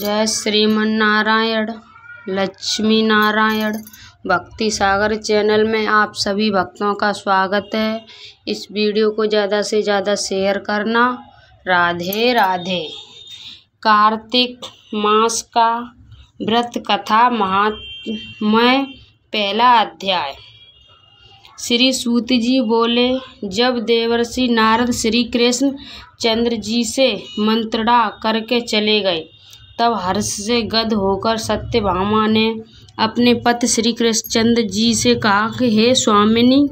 जय श्रीमनारायण लक्ष्मी नारायण भक्ति सागर चैनल में आप सभी भक्तों का स्वागत है इस वीडियो को ज़्यादा से ज़्यादा शेयर करना राधे राधे कार्तिक मास का व्रत कथा महात्मय पहला अध्याय श्री सूत जी बोले जब देवर्षि नारद श्री कृष्ण चंद्र जी से मंत्रणा करके चले गए तब हर्ष से गद होकर सत्यभामा ने अपने पति श्री कृष्णचंद्र जी से कहा कि हे स्वामिनी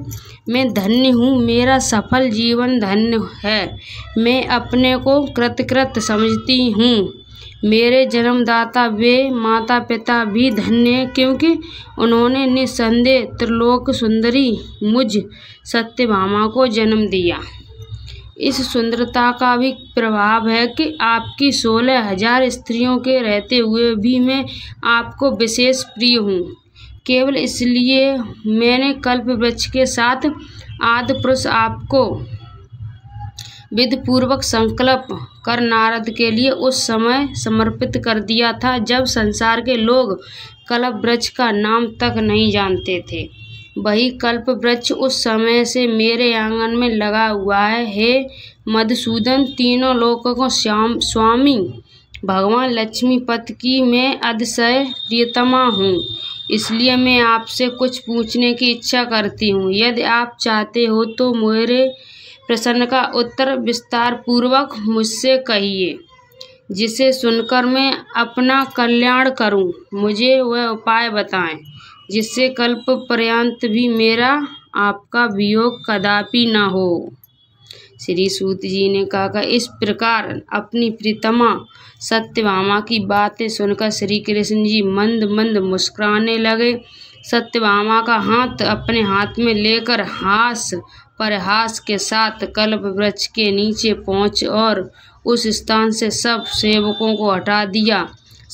मैं धन्य हूँ मेरा सफल जीवन धन्य है मैं अपने को कृतकृत समझती हूँ मेरे जन्मदाता वे माता पिता भी धन्य हैं क्योंकि उन्होंने निसंदेह त्रिलोक सुंदरी मुझ सत्यभामा को जन्म दिया इस सुंदरता का भी प्रभाव है कि आपकी सोलह हजार स्त्रियों के रहते हुए भी मैं आपको विशेष प्रिय हूँ केवल इसलिए मैंने कल्प वृक्ष के साथ आदि पुरुष आपको विधपूर्वक संकल्प कर नारद के लिए उस समय समर्पित कर दिया था जब संसार के लोग कल्प वृक्ष का नाम तक नहीं जानते थे वही कल्प वृक्ष उस समय से मेरे आंगन में लगा हुआ है हे मधुसूदन तीनों लोकों को श्याम स्वामी भगवान लक्ष्मीपत की मैं अतिशय प्रियतमा हूँ इसलिए मैं आपसे कुछ पूछने की इच्छा करती हूँ यदि आप चाहते हो तो मेरे प्रश्न का उत्तर विस्तार पूर्वक मुझसे कहिए जिसे सुनकर मैं अपना कल्याण करूँ मुझे वह उपाय बताएं जिससे कल्प पर्यंत भी मेरा आपका वियोग कदापि न हो श्री सूत जी ने कहा इस प्रकार अपनी प्रीतमा सत्यभामा की बातें सुनकर श्री कृष्ण जी मंद मंद मुस्कुराने लगे सत्यभामा का हाथ अपने हाथ में लेकर हास हास के साथ कल्प वृक्ष के नीचे पहुंच और उस स्थान से सब सेवकों को हटा दिया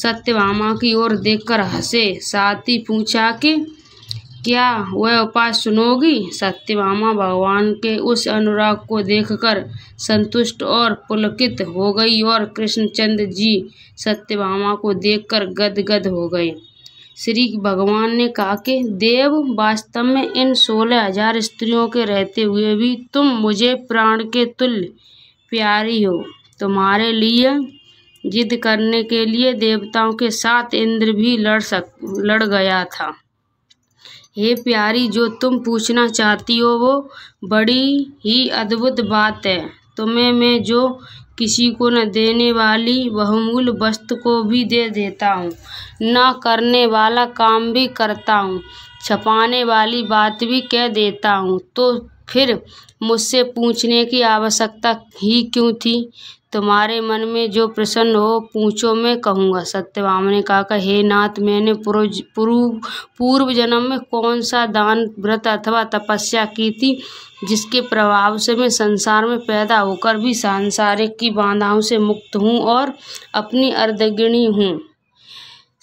सत्यभामा की ओर देखकर हंसे साथी पूछा कि क्या वह उपाय सुनोगी सत्यभामा भगवान के उस अनुराग को देखकर संतुष्ट और पुलकित हो गई और कृष्णचंद्र जी सत्यभामा को देखकर गदगद हो गए श्री भगवान ने कहा कि देव वास्तव में इन सोलह हजार स्त्रियों के रहते हुए भी तुम मुझे प्राण के तुल्य प्यारी हो तुम्हारे लिए जिद करने के लिए देवताओं के साथ इंद्र भी लड़ सक लड़ गया था हे प्यारी जो तुम पूछना चाहती हो वो बड़ी ही अद्भुत बात है तुम्हें मैं जो किसी को न देने वाली बहुमूल्य वस्तु को भी दे देता हूँ न करने वाला काम भी करता हूँ छपाने वाली बात भी कह देता हूँ तो फिर मुझसे पूछने की आवश्यकता ही क्यों थी तुम्हारे मन में जो प्रसन्न हो पूछो मैं कहूँगा सत्यवाम ने कहा हे नाथ मैंने पूर्व पूर्व जन्म में कौन सा दान व्रत अथवा तपस्या की थी जिसके प्रभाव से मैं संसार में पैदा होकर भी सांसारिक की बाधाओं से मुक्त हूँ और अपनी अर्धगिणी हूँ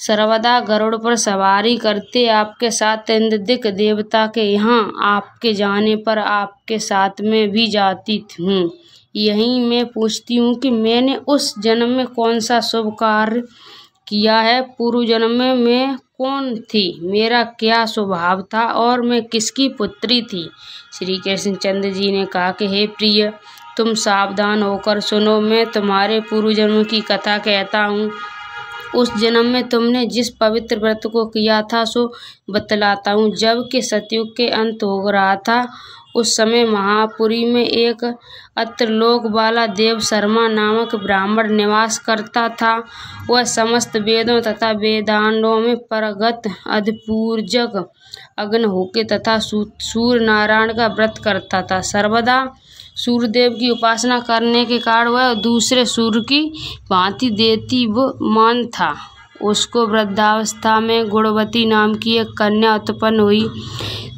सर्वदा गरुड़ पर सवारी करते आपके साथ इंद्रदिक देवता के यहाँ आपके जाने पर आपके साथ में भी जाती हूँ यहीं मैं पूछती हूँ कि मैंने उस जन्म में कौन सा शुभ कार्य किया है पूर्व जन्म में मैं कौन थी मेरा क्या स्वभाव था और मैं किसकी पुत्री थी श्री कृष्ण चंद्र जी ने कहा कि हे प्रिय तुम सावधान होकर सुनो मैं तुम्हारे पूर्व जन्म की कथा कहता हूँ उस जन्म में तुमने जिस पवित्र व्रत को किया था सो बतलाता हूँ जब कि सतयुग के अंत हो रहा था उस समय महापुरी में एक अत्रलोक वाला देव शर्मा नामक ब्राह्मण निवास करता था वह समस्त वेदों तथा वेदांडों में परगत अधपूर्जक होके तथा सूर्य नारायण का व्रत करता था सर्वदा सूर्य देव की उपासना करने के कारण वह दूसरे सूर्य की भांति देती व मान था उसको वृद्धावस्था में गुणवती नाम की एक कन्या उत्पन्न हुई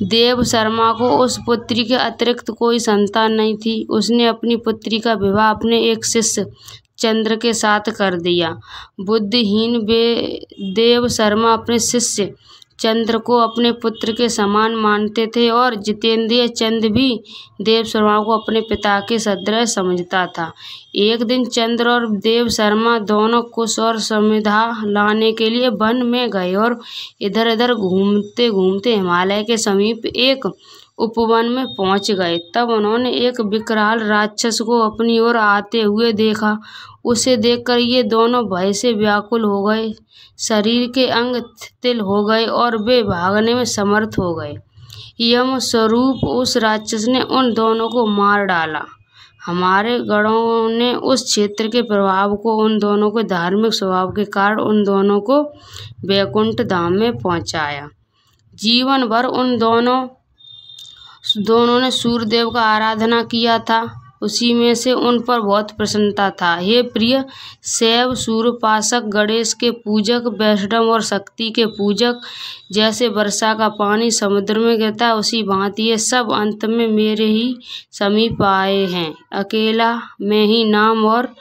देव शर्मा को उस पुत्री के अतिरिक्त कोई संतान नहीं थी उसने अपनी पुत्री का विवाह अपने एक शिष्य चंद्र के साथ कर दिया बुद्धहीन वे देव शर्मा अपने शिष्य चंद्र को अपने पुत्र के समान मानते थे और जितेंद्रिय चंद भी देव शर्मा को अपने पिता के सदृश समझता था एक दिन चंद्र और देव शर्मा दोनों कुश और समिधा लाने के लिए वन में गए और इधर उधर घूमते घूमते हिमालय के समीप एक उपवन में पहुँच गए तब उन्होंने एक विकराल राक्षस को अपनी ओर आते हुए देखा उसे देखकर ये दोनों भय से व्याकुल हो गए शरीर के अंग तिल हो गए और वे भागने में समर्थ हो गए यम स्वरूप उस राक्षस ने उन दोनों को मार डाला हमारे गणों ने उस क्षेत्र के प्रभाव को उन दोनों के धार्मिक स्वभाव के कारण उन दोनों को वैकुंठ धाम में पहुंचाया जीवन भर उन दोनों दोनों ने सूर्यदेव का आराधना किया था उसी में से उन पर बहुत प्रसन्नता था हे प्रिय शैव सूर्यपाशक गणेश के पूजक वैष्णव और शक्ति के पूजक जैसे वर्षा का पानी समुद्र में गिरता उसी भांति ये सब अंत में मेरे ही समीप आए हैं अकेला मैं ही नाम और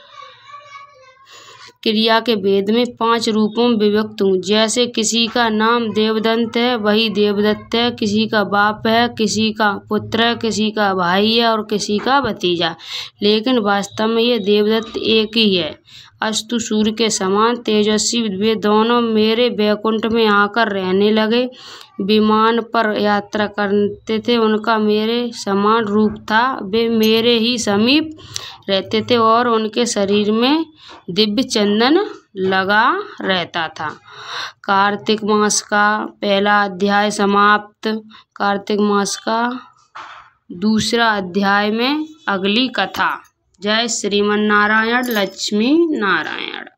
क्रिया के भेद में पांच रूपों में विभक्त हूँ जैसे किसी का नाम देवदंत है वही देवदत्त है किसी का बाप है किसी का पुत्र है किसी का भाई है और किसी का भतीजा लेकिन वास्तव में ये देवदत्त एक ही है अस्तु सूर्य के समान तेजस्वी वे दोनों मेरे बैकुंठ में आकर रहने लगे विमान पर यात्रा करते थे उनका मेरे समान रूप था वे मेरे ही समीप रहते थे और उनके शरीर में दिव्य चंदन लगा रहता था कार्तिक मास का पहला अध्याय समाप्त कार्तिक मास का दूसरा अध्याय में अगली कथा जय श्रीमन नारायण लक्ष्मी नारायण